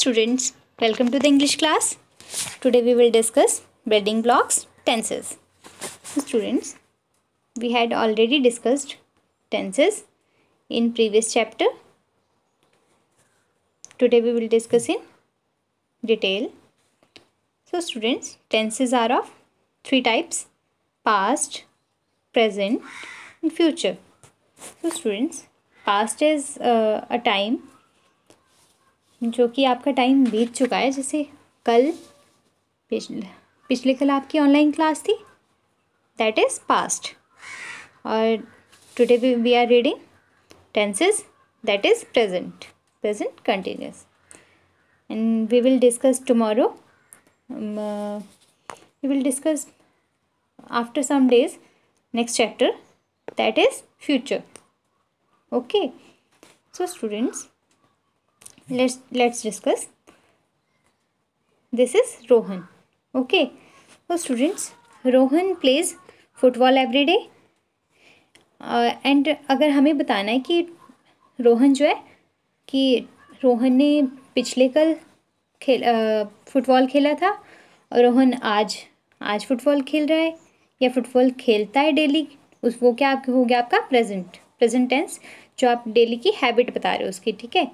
students welcome to the english class today we will discuss building blocks tenses students we had already discussed tenses in previous chapter today we will discuss in detail so students tenses are of three types past present and future so students past is uh, a time जो कि आपका time बीत चुका है जैसे कल पिछले पिछले कल आपकी ऑनलाइन क्लास थी दैट इज़ पास्ट और today we are reading tenses that is present present continuous and we will discuss tomorrow we will discuss after some days next chapter that is future okay so students let's let's discuss this is rohan okay so students rohan plays football every day and अगर हमें बताना है कि रोहन जो है कि रोहन ने पिछले कल खेल फुटबॉल खेला था और रोहन आज आज फुटबॉल खेल रहा है या फुटबॉल खेलता है डेली उस वो क्या आपके हो गया आपका प्रेजेंट प्रेजेंट टेंस जो आप डेली की हैबिट बता रहे हो उसकी ठीक है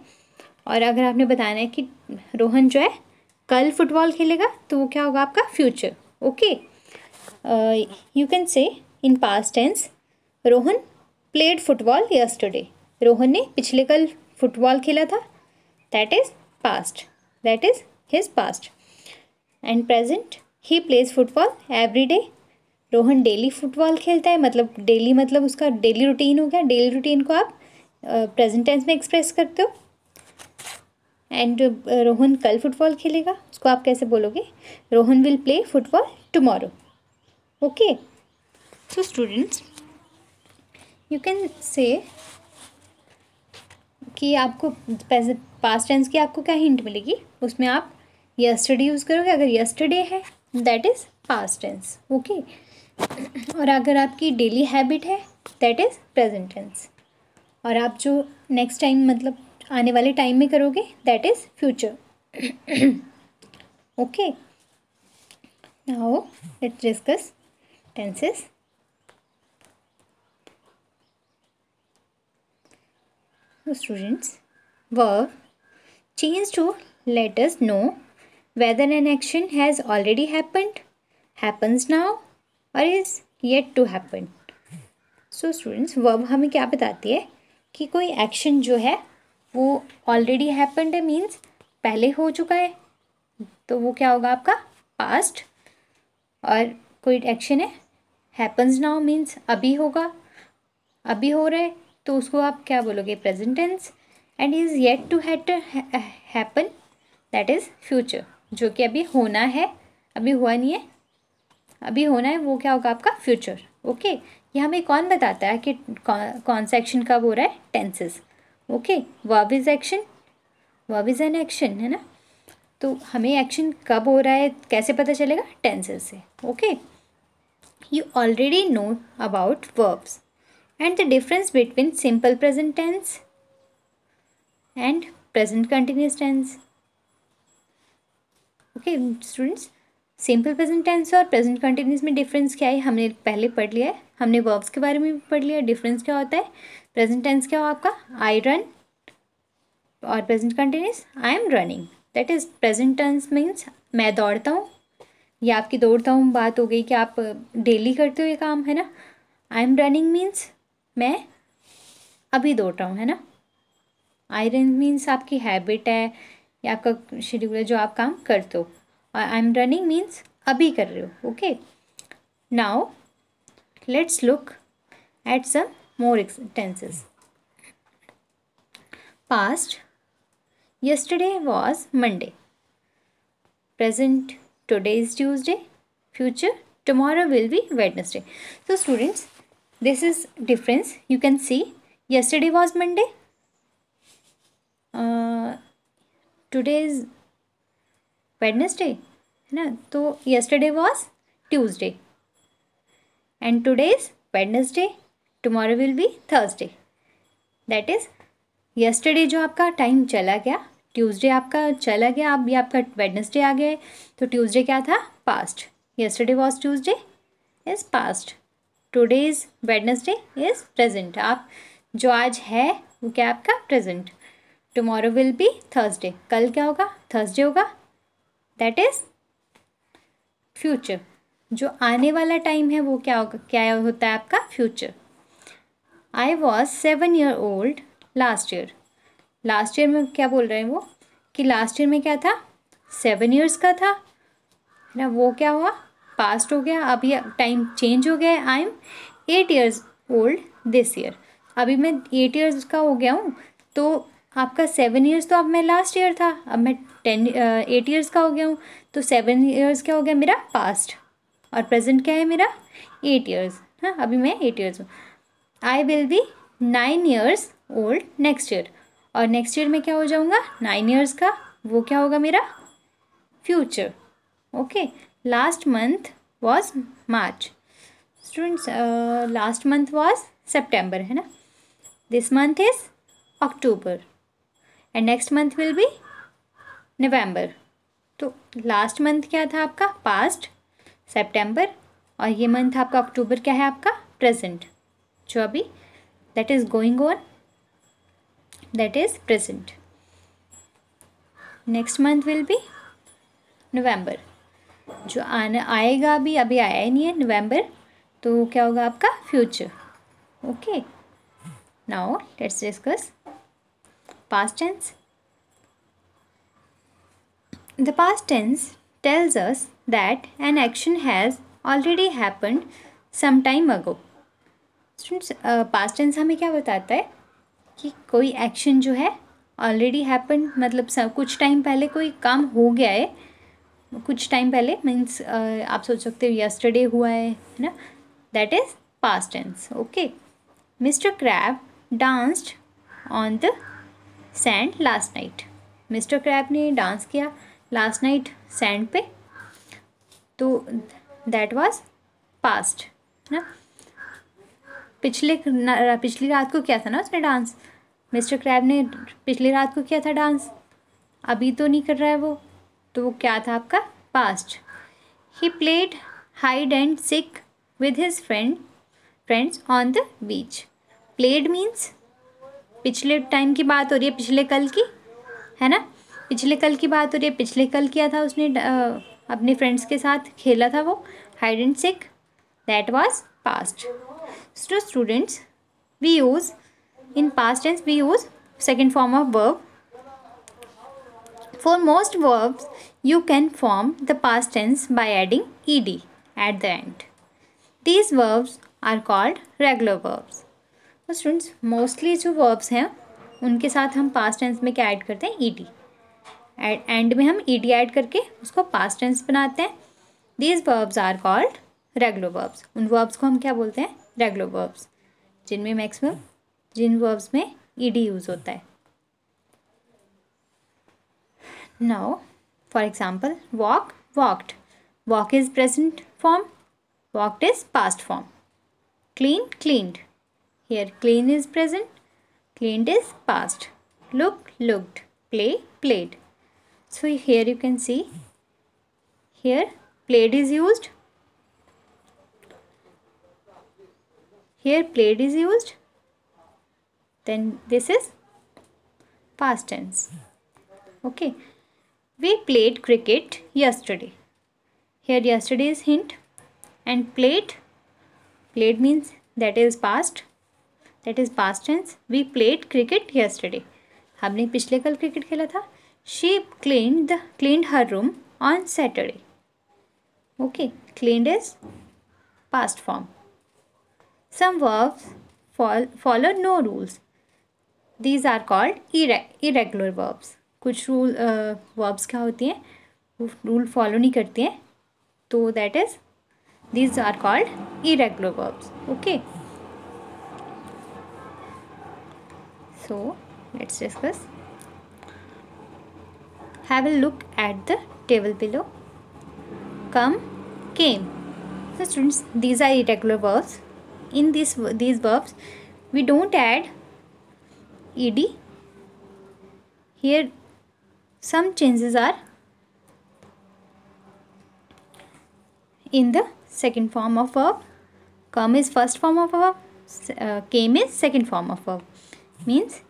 और अगर आपने बताना है कि रोहन जो है कल फुटबॉल खेलेगा तो वो क्या होगा आपका future okay you can say in past tense Rohan played football yesterday Rohan ने पिछले कल फुटबॉल खेला था that is past that is his past and present he plays football every day Rohan daily football खेलता है मतलब डेली मतलब उसका डेली रूटीन हो गया डेली रूटीन को आप प्रेजेंट uh, टेंस में एक्सप्रेस करते हो एंड uh, रोहन कल फुटबॉल खेलेगा उसको आप कैसे बोलोगे Rohan will play football tomorrow okay so students you can say कि आपको पास्ट टेंस की आपको क्या हिंट मिलेगी उसमें आप यस्टरडे यूज़ करोगे अगर यस्टरडे है that is past tense okay और अगर आपकी डेली हैबिट है दैट इज़ प्रेजेंट टेंस और आप जो नेक्स्ट टाइम मतलब आने वाले टाइम में करोगे that is future okay now let discuss tenses students verb change to let us know whether an action has already happened happens now और is yet to happen so students verb हमें क्या बताती है कि कोई action जो है वो ऑलरेडी हैपेंड है मीन्स पहले हो चुका है तो वो क्या होगा आपका पास्ट और कोई एक्शन है हैपन्स नाउ मीन्स अभी होगा अभी हो रहा है तो उसको आप क्या बोलोगे present tense and is yet to happen that is future जो कि अभी होना है अभी हुआ नहीं है अभी होना है वो क्या होगा आपका फ्यूचर ओके यहाँ ये हमें कौन बताता है कि कौन, कौन सा एक्शन कब हो रहा है tenses okay verb is action verb is an action है ना तो हमें एक्शन कब हो रहा है कैसे पता चलेगा टेंसेस से okay you already know about verbs and the difference between simple present tense and present continuous tense okay students simple present tense और प्रेजेंट कंटिन्यूस में डिफरेंस क्या है हमने पहले पढ़ लिया है हमने वर्ब्स के बारे में भी पढ़ लिया डिफरेंस क्या होता है प्रेजेंट टेंस क्या हो आपका आई रन और present continuous I am running that is present tense means मैं दौड़ता हूँ या आपकी दौड़ता हूँ बात हो गई कि आप डेली करते हो ये काम है ना आई एम रनिंग मीन्स मैं अभी दौड़ रहा हूँ है ना आई रन मीन्स आपकी हैबिट है या आपका शेड्यूल है जो आप काम करते हो और आई एम रनिंग मीन्स अभी कर रहे हो okay now let's look at some more tenses. Past. Yesterday was Monday. Present. Today is Tuesday. Future. Tomorrow will be Wednesday. So students, this is difference. You can see yesterday was Monday. Uh, today is Wednesday. Na. So yesterday was Tuesday. And today is Wednesday. Tomorrow will be Thursday that is yesterday जो आपका time चला गया Tuesday आपका चला गया अब भी आपका वेडनेसडे आ गया तो ट्यूसडे क्या था past yesterday was Tuesday is past today is Wednesday is present आप जो आज है वो क्या आपका present tomorrow will be Thursday कल क्या होगा थर्सडे होगा दैट इज़ फ्यूचर जो आने वाला टाइम है वो क्या होगा क्या होता है आपका future I was seven year old last year last year में क्या बोल रहे हैं वो कि लास्ट ईयर में क्या था सेवन ईयर्स का था ना वो क्या हुआ पास्ट हो गया अब ये टाइम चेंज हो गया है I am eight years old this year अभी मैं एट ईयर्स का हो गया हूँ तो आपका सेवन ईयर्स तो अब मैं लास्ट ईयर था अब मैं टेन एट ईयर्स का हो गया हूँ तो सेवन ईयर्स क्या हो गया मेरा पास्ट और प्रेजेंट क्या है मेरा एट ईयर्स हाँ अभी मैं एट ईयर्स हूँ I will be nine years old next year और नेक्स्ट ईयर में क्या हो जाऊँगा नाइन ईयर्स का वो क्या होगा मेरा future okay last month was March students last month was September है ना this month is October and next month will be November तो लास्ट मंथ क्या था आपका पास्ट सेप्टेम्बर और ये मंथ आपका अक्टूबर क्या है आपका प्रेजेंट जो अभी that is going on that is present next month will be November जो आना आएगा अभी अभी आया ही नहीं है नवंबर तो क्या होगा आपका future okay now let's discuss past tense the past tense tells us that an action has already happened some time ago students past tense हमें क्या बताता है कि कोई एक्शन जो है ऑलरेडी हैपन मतलब कुछ टाइम पहले कोई काम हो गया है कुछ टाइम पहले मीन्स uh, आप सोच सकते हो यस्टरडे हुआ है है ना that is past tense okay mister Crab danced on the sand last night mister Crab ने डांस किया लास्ट नाइट सैंड पे तो दैट वाज पास्ट है ना पिछले पिछली रात को किया था ना उसने डांस मिस्टर क्रैब ने पिछली रात को किया था डांस अभी तो नहीं कर रहा है वो तो वो क्या था आपका past he played hide and seek with his friend friends on the beach played means पिछले टाइम की बात हो रही है पिछले कल की है ना पिछले कल की बात हो रही है पिछले कल किया था उसने अपने फ्रेंड्स के साथ खेला था वो hide and seek that was past so students we use in past tense we use second form of verb for most verbs you can form the past tense by adding ed at the end these verbs are called regular verbs so students mostly jo verbs hain unke sath hum past tense mein kya add karte hain ed the end में हम E D add करके उसको past tense बनाते हैं these verbs are called regular verbs उन verbs को हम क्या बोलते हैं रेगुलर वर्ब्स जिनमें मैक्सिमम जिन वर्ब्स में ईडी यूज होता है now for example walk walked walk is present form walked is past form clean cleaned here clean is present cleaned is past look looked play played so here you can see here played is used Here played is used. Then this is past tense. Okay. We played cricket yesterday. Here yesterday is hint. And played. Played means that is past. That is past tense. We played cricket yesterday. हमने पिछले कल cricket खेला था she cleaned the clean her room on Saturday okay clean is past form Some verbs follow no rules. These are called irregular verbs. कुछ rule verbs क्या होती हैं rule follow नहीं करती हैं तो that is these are called irregular verbs. Okay. So let's discuss. Have a look at the table below. Come, came. So students, these are irregular verbs. in this these verbs we don't add ed here some changes are in the second form of verb come is first form of verb uh, came is second form of verb means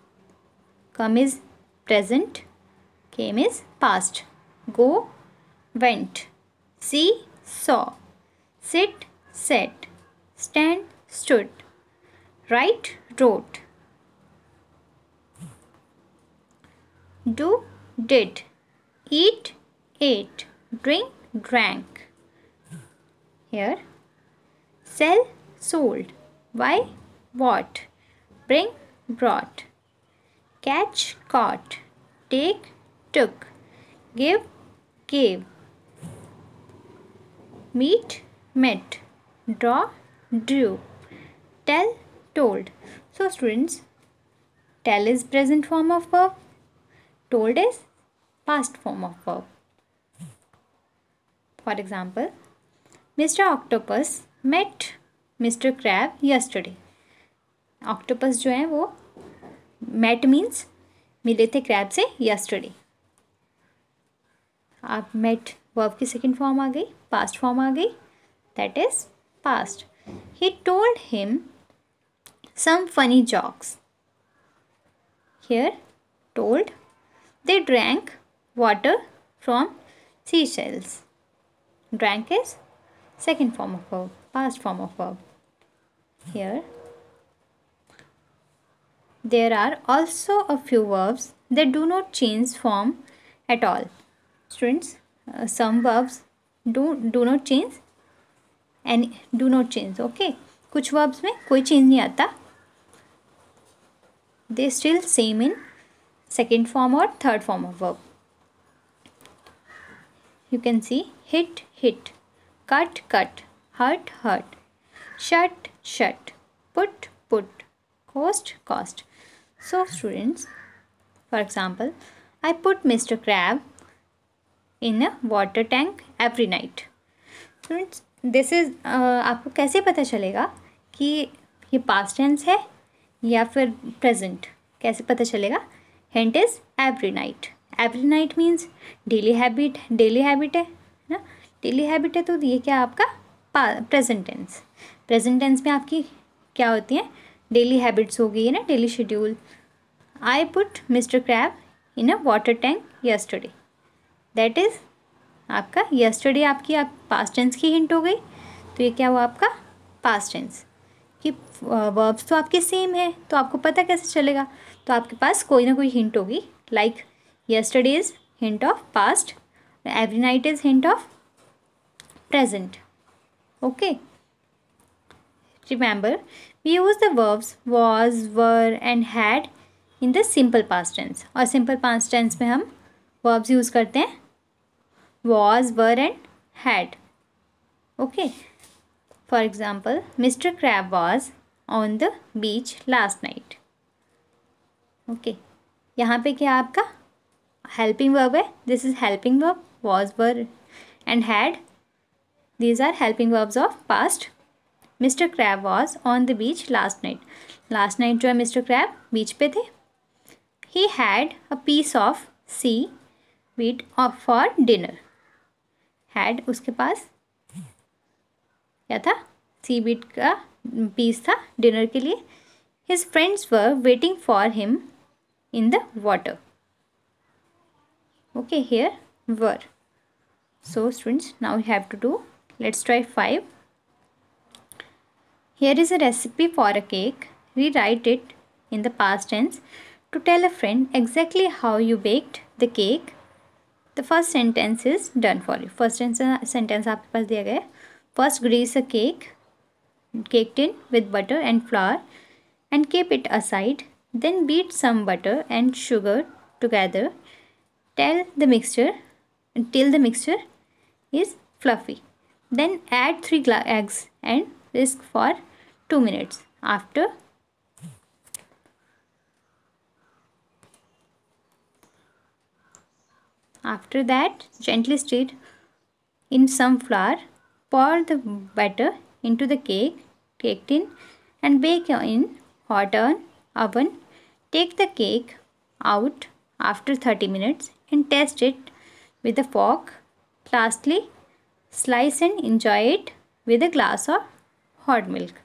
come is present came is past go went see saw sit set. stand stood. Right wrote. Do did. Eat ate. Drink drank. Here. Sell sold. why, what, Bring brought. Catch caught. Take took. Give gave. Meet met. Draw drew tell told so students tell is present form of verb told is past form of verb for example mr octopus met mr crab yesterday octopus jo hai wo met means मिले थे crab से yesterday आप met verb की second form आ गई past form आ गई that is past he told some funny jokes. Here, told, they drank water from seashells. Drank is second form of verb, past form of verb. Here, there are also a few verbs that do not change form at all. Students, uh, some verbs do do not change and do not change. Okay, कुछ verbs में कोई change नहीं आता they still same in second form or third form of verb you can see hit hit cut cut hurt hurt shut shut put put cost cost so students for example i put mr crab in a water tank every night students this is uh, आपको कैसे पता चलेगा कि ये past tense है या फिर present कैसे पता चलेगा hint is every night every night means daily habit daily habit है ना डेली हैबिट है तो ये क्या आपका प्रेजेंट टेंस प्रेजेंट टेंस में आपकी क्या होती है डेली हैबिट्स हो गई है ना daily schedule I put mister Crab in a water tank yesterday that is आपका यस्टरडे आपकी आप पास्ट टेंस की हिंट हो गई तो ये क्या हुआ आपका पास्ट टेंस कि वर्ब्स तो आपके सेम है तो आपको पता कैसे चलेगा तो आपके पास कोई ना कोई हिंट होगी like yesterday is hint of past every night is hint of present okay remember we use the verbs was were and had in the simple past tense और सिंपल पास्ट टेंस में हम verbs use करते हैं was were and had okay For example, Mr. Crab was on the beach last night. Okay. यहाँ पे क्या आपका helping verb है This is helping verb. Was, were and had. These are helping verbs of past. Mr. Crab was on the beach last night. Last night जो है Mr. Crab beach पे थे He had a piece of sea wheat for dinner. Had उसके पास क्या था sea beet का piece था डिनर के लिए his friends were waiting for him in the water okay here were so students now you have to do let's try five here is a recipe for a cake rewrite it in the past tense to tell a friend exactly how you baked the cake the first sentence is done for you first sentence आपके पास दिया गया है First grease a cake, cake tin with butter and flour and keep it aside. Then beat some butter and sugar together till the mixture until the mixture is fluffy. Then add 3 eggs and whisk for 2 minutes. After After that, gently stir in some flour Pour the batter into the cake, cake tin and bake in hot oven. Take the cake out after 30 minutes and test it with a fork. Lastly, slice and enjoy it with a glass of hot milk.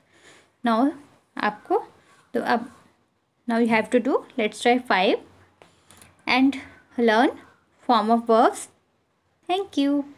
Now, आपको तो अब now you have to do let's try 5 and learn form of verbs. Thank you.